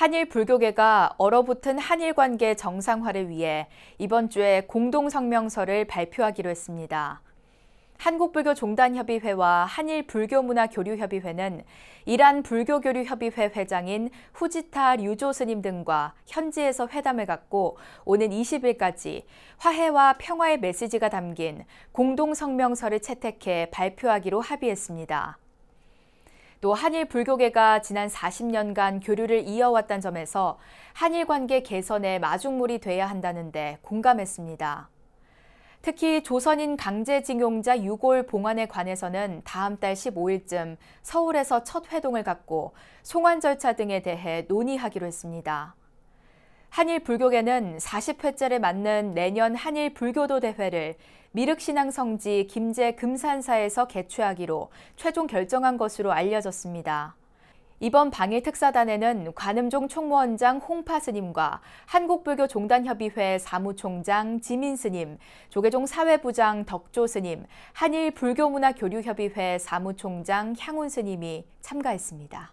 한일 불교계가 얼어붙은 한일 관계 정상화를 위해 이번 주에 공동 성명서를 발표하기로 했습니다. 한국불교종단협의회와 한일불교문화교류협의회는 이란 불교교류협의회 회장인 후지타 류조 스님 등과 현지에서 회담을 갖고 오는 20일까지 화해와 평화의 메시지가 담긴 공동성명서를 채택해 발표하기로 합의했습니다. 또 한일 불교계가 지난 40년간 교류를 이어왔다는 점에서 한일 관계 개선에 마중물이 돼야 한다는데 공감했습니다. 특히 조선인 강제징용자 유골 봉환에 관해서는 다음 달 15일쯤 서울에서 첫 회동을 갖고 송환 절차 등에 대해 논의하기로 했습니다. 한일 불교계는 40회째를 맞는 내년 한일 불교도 대회를 미륵신앙 성지 김제 금산사에서 개최하기로 최종 결정한 것으로 알려졌습니다. 이번 방일 특사단에는 관음종 총무원장 홍파 스님과 한국불교종단협의회 사무총장 지민 스님, 조계종 사회부장 덕조 스님, 한일불교문화교류협의회 사무총장 향운 스님이 참가했습니다.